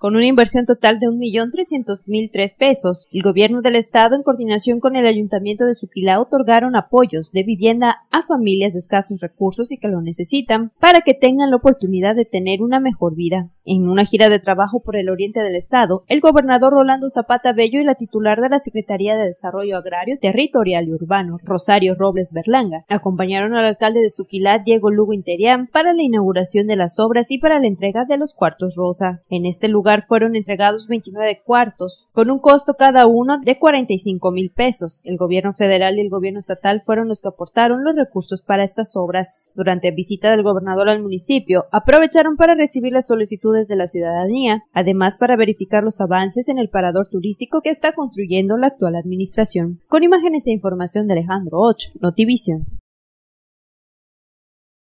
Con una inversión total de tres pesos, el gobierno del estado en coordinación con el ayuntamiento de Suquilá otorgaron apoyos de vivienda a familias de escasos recursos y que lo necesitan para que tengan la oportunidad de tener una mejor vida. En una gira de trabajo por el oriente del estado, el gobernador Rolando Zapata Bello y la titular de la Secretaría de Desarrollo Agrario, Territorial y Urbano, Rosario Robles Berlanga, acompañaron al alcalde de Suquilá, Diego Lugo Interián, para la inauguración de las obras y para la entrega de los cuartos rosa. En este lugar fueron entregados 29 cuartos, con un costo cada uno de 45 mil pesos. El gobierno federal y el gobierno estatal fueron los que aportaron los recursos para estas obras durante visita del gobernador al municipio, aprovecharon para recibir las solicitudes de la ciudadanía, además para verificar los avances en el parador turístico que está construyendo la actual administración. Con imágenes e información de Alejandro Ocho, Notivision.